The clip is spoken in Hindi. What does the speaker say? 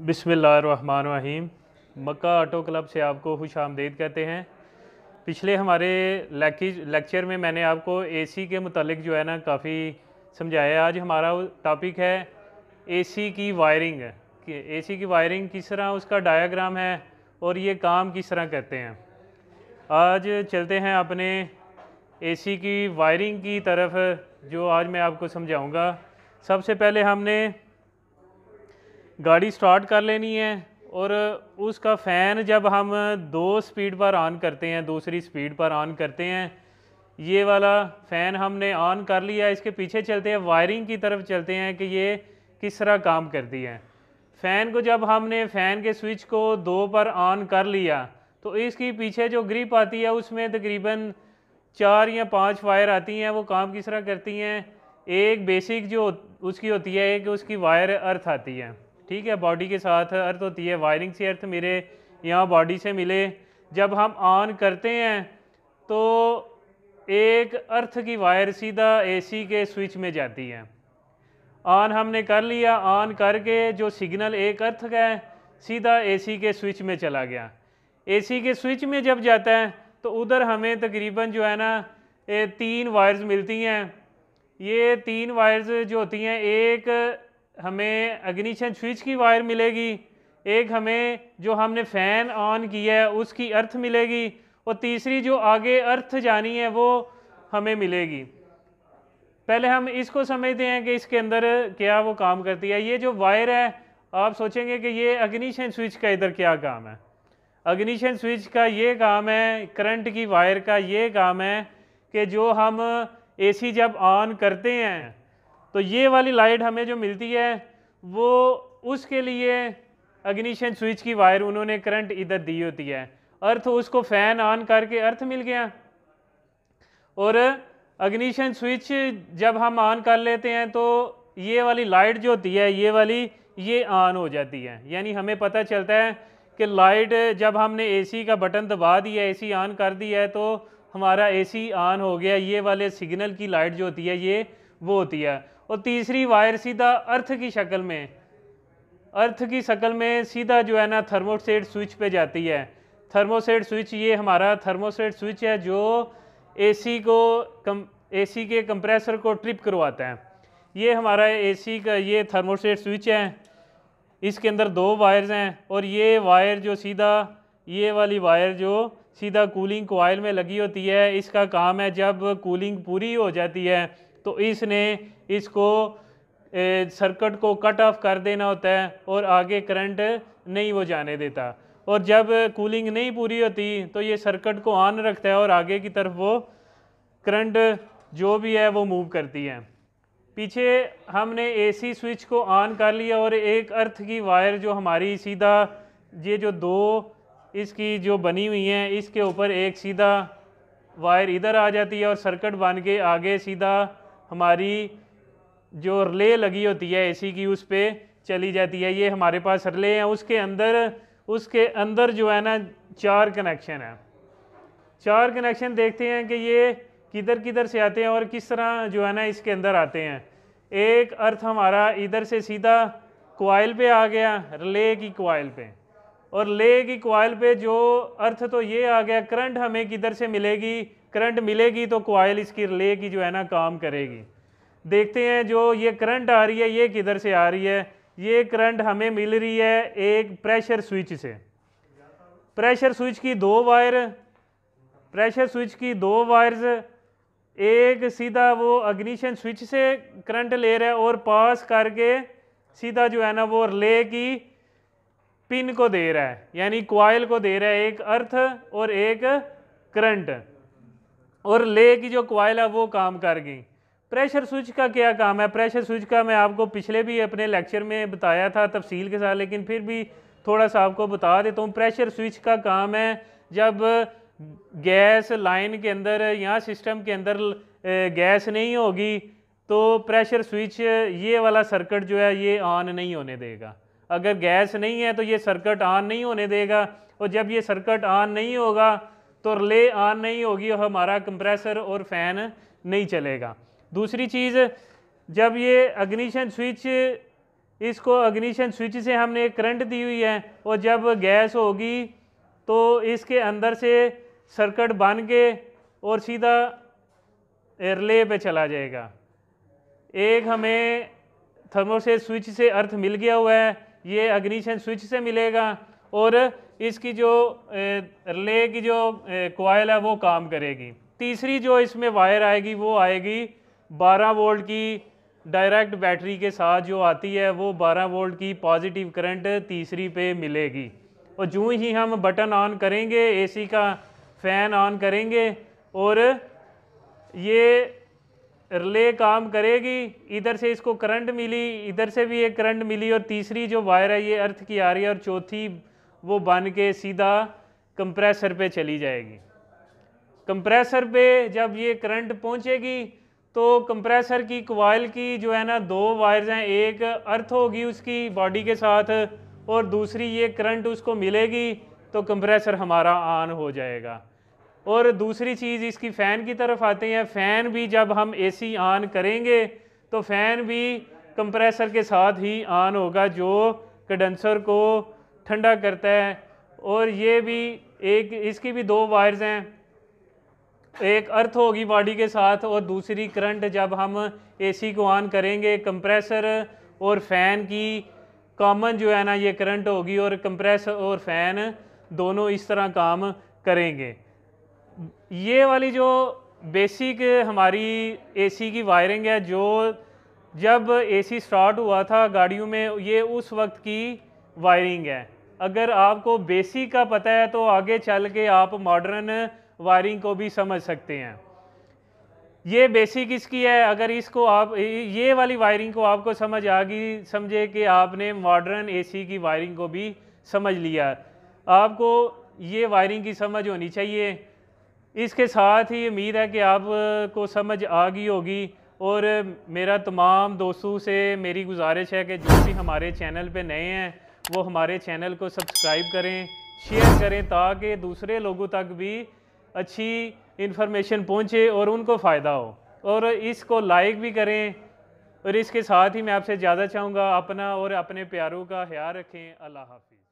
बिसमीम मक्का ऑटो क्लब से आपको खुश आमदेद कहते हैं पिछले हमारे लेक्चर में मैंने आपको एसी के मतलब जो है ना काफ़ी समझाया आज हमारा टॉपिक है एसी की वायरिंग कि सी की वायरिंग किस तरह उसका डायाग्राम है और ये काम किस तरह करते हैं आज चलते हैं अपने एसी की वायरिंग की तरफ जो आज मैं आपको समझाऊँगा सबसे पहले हमने गाड़ी स्टार्ट कर लेनी है और उसका फ़ैन जब हम दो स्पीड पर ऑन करते हैं दूसरी स्पीड पर ऑन करते हैं ये वाला फ़ैन हमने ऑन कर लिया इसके पीछे चलते हैं वायरिंग की तरफ चलते हैं कि ये किस तरह काम करती है फ़ैन को जब हमने फ़ैन के स्विच को दो पर ऑन कर लिया तो इसकी पीछे जो ग्रिप आती है उसमें तकरीबन चार या पांच वायर आती हैं वो काम किस तरह करती हैं एक बेसिक जो उसकी होती है एक उसकी वायर अर्थ आती है ठीक है बॉडी के साथ अर्थ होती है वायरिंग से अर्थ मेरे यहाँ बॉडी से मिले जब हम ऑन करते हैं तो एक अर्थ की वायर सीधा एसी के स्विच में जाती है ऑन हमने कर लिया ऑन करके जो सिग्नल एक अर्थ का है सीधा एसी के स्विच में चला गया एसी के स्विच में जब जाता है तो उधर हमें तकरीबन जो है ना तीन वायर्स मिलती हैं ये तीन वायर्स जो होती हैं एक हमें अग्निशन स्विच की वायर मिलेगी एक हमें जो हमने फ़ैन ऑन किया है उसकी अर्थ मिलेगी और तीसरी जो आगे अर्थ जानी है वो हमें मिलेगी पहले हम इसको समझते हैं कि इसके अंदर क्या वो काम करती है ये जो वायर है आप सोचेंगे कि ये अग्निशन स्विच का इधर क्या काम है अग्निशन स्विच का ये काम है करंट की वायर का ये काम है कि जो हम एसी जब ऑन करते हैं तो ये वाली लाइट हमें जो मिलती है वो उसके लिए अग्निशन स्विच की वायर उन्होंने करंट इधर दी होती है अर्थ उसको फैन ऑन करके अर्थ मिल गया और अग्निशन स्विच जब हम ऑन कर लेते हैं तो ये वाली लाइट जो होती है ये वाली ये ऑन हो जाती है यानी हमें पता चलता है कि लाइट जब हमने एसी का बटन दबा दिया एसी ऑन कर दिया है तो हमारा एसी ऑन हो गया ये वाले सिग्नल की लाइट जो होती है ये वो होती है और तीसरी वायर सीधा अर्थ की शक्ल में अर्थ की शक्ल में सीधा जो है ना थर्मोसेट स्विच पे जाती है थर्मोसेट स्विच ये हमारा थर्मोसेट स्विच है जो एसी को कम एसी के कंप्रेसर को ट्रिप करवाता है ये हमारा एसी का ये थर्मोसेट स्विच है इसके अंदर दो वायर्स हैं और ये वायर जो सीधा ये वाली वायर जो सीधा कूलिंग कोयल में लगी होती है इसका काम है जब कूलिंग पूरी हो जाती है तो इसने इसको सर्किट को कट ऑफ कर देना होता है और आगे करंट नहीं वो जाने देता और जब कूलिंग नहीं पूरी होती तो ये सर्किट को ऑन रखता है और आगे की तरफ वो करंट जो भी है वो मूव करती है पीछे हमने एसी स्विच को ऑन कर लिया और एक अर्थ की वायर जो हमारी सीधा ये जो दो इसकी जो बनी हुई हैं इसके ऊपर एक सीधा वायर इधर आ जाती है और सर्किट बन के आगे सीधा हमारी जो रिले लगी होती है एसी की उस पर चली जाती है ये हमारे पास रिले हैं उसके अंदर उसके अंदर जो है ना चार कनेक्शन है चार कनेक्शन देखते हैं कि ये किधर किधर से आते हैं और किस तरह जो है ना इसके अंदर आते हैं एक अर्थ हमारा इधर से सीधा कोयल पे आ गया रिले की कोयल पे और लेगी क्वाइल पे जो अर्थ तो ये आ गया करंट हमें किधर से मिलेगी करंट मिलेगी तो कोयल इसकी ले की जो है ना काम करेगी देखते हैं जो ये करंट आ रही है ये किधर से आ रही है ये करंट हमें मिल रही है एक प्रेशर स्विच से प्रेशर स्विच की दो वायर प्रेशर स्विच की दो वायर्स एक सीधा वो अग्निशन स्विच से करंट ले रहा है और पास करके सीधा जो है ना वो रिले की पिन को दे रहा है यानी क्वाइल को दे रहा है एक अर्थ और एक करंट और ले की जो क्वाइल है वो काम कर गई प्रेशर स्विच का क्या काम है प्रेशर स्विच का मैं आपको पिछले भी अपने लेक्चर में बताया था तफसील के साथ लेकिन फिर भी थोड़ा सा आपको बता देता हूँ प्रेशर स्विच का काम है जब गैस लाइन के अंदर या सिस्टम के अंदर गैस नहीं होगी तो प्रेशर स्विच ये वाला सर्किट जो है ये ऑन नहीं होने देगा अगर गैस नहीं है तो ये सर्किट ऑन नहीं होने देगा और जब ये सर्किट ऑन नहीं होगा तो रिले ऑन नहीं होगी और हमारा कंप्रेसर और फ़ैन नहीं चलेगा दूसरी चीज़ जब ये अग्निशन स्विच इसको अग्निशन स्विच से हमने करंट दी हुई है और जब गैस होगी तो इसके अंदर से सर्किट बन के और सीधा रिले पे चला जाएगा एक हमें थर्मोसेट स्विच से अर्थ मिल गया हुआ है ये अग्निशन स्विच से मिलेगा और इसकी जो रिले की जो कोयल है वो काम करेगी तीसरी जो इसमें वायर आएगी वो आएगी 12 वोल्ट की डायरेक्ट बैटरी के साथ जो आती है वो 12 वोल्ट की पॉजिटिव करंट तीसरी पे मिलेगी और जूँ ही हम बटन ऑन करेंगे एसी का फ़ैन ऑन करेंगे और ये रिले काम करेगी इधर से इसको करंट मिली इधर से भी एक करंट मिली और तीसरी जो वायर है ये अर्थ की आ रही है और चौथी वो बन के सीधा कंप्रेसर पे चली जाएगी कंप्रेसर पे जब ये करंट पहुंचेगी तो कंप्रेसर की क्वाइल की जो है ना दो वायर्स हैं एक अर्थ होगी उसकी बॉडी के साथ और दूसरी ये करंट उसको मिलेगी तो कंप्रेसर हमारा ऑन हो जाएगा और दूसरी चीज़ इसकी फ़ैन की तरफ आते हैं फ़ैन भी जब हम एसी ऑन करेंगे तो फ़ैन भी कंप्रेसर के साथ ही ऑन होगा जो कंडेंसर को ठंडा करता है और ये भी एक इसकी भी दो वायर्स हैं एक अर्थ होगी बॉडी के साथ और दूसरी करंट जब हम एसी को ऑन करेंगे कंप्रेसर और फ़ैन की कॉमन जो है ना ये करंट होगी और कंप्रेसर और फ़ैन दोनों इस तरह काम करेंगे ये वाली जो बेसिक हमारी एसी की वायरिंग है जो जब एसी स्टार्ट हुआ था गाड़ियों में ये उस वक्त की वायरिंग है अगर आपको बेसिक का पता है तो आगे चल के आप मॉडर्न वायरिंग को भी समझ सकते हैं ये बेसिक इसकी है अगर इसको आप ये वाली वायरिंग को आपको समझ आ गई समझे कि आपने मॉडर्न एसी की वायरिंग को भी समझ लिया आपको ये वायरिंग की समझ होनी चाहिए इसके साथ ही उम्मीद है कि आपको समझ आ गई होगी और मेरा तमाम दोस्तों से मेरी गुजारिश है कि जो भी हमारे चैनल पे नए हैं वो हमारे चैनल को सब्सक्राइब करें शेयर करें ताकि दूसरे लोगों तक भी अच्छी इन्फॉर्मेशन पहुंचे और उनको फ़ायदा हो और इसको लाइक भी करें और इसके साथ ही मैं आपसे ज़्यादा चाहूँगा अपना और अपने प्यारों का ख्याल रखें अल्लाह हाफिज़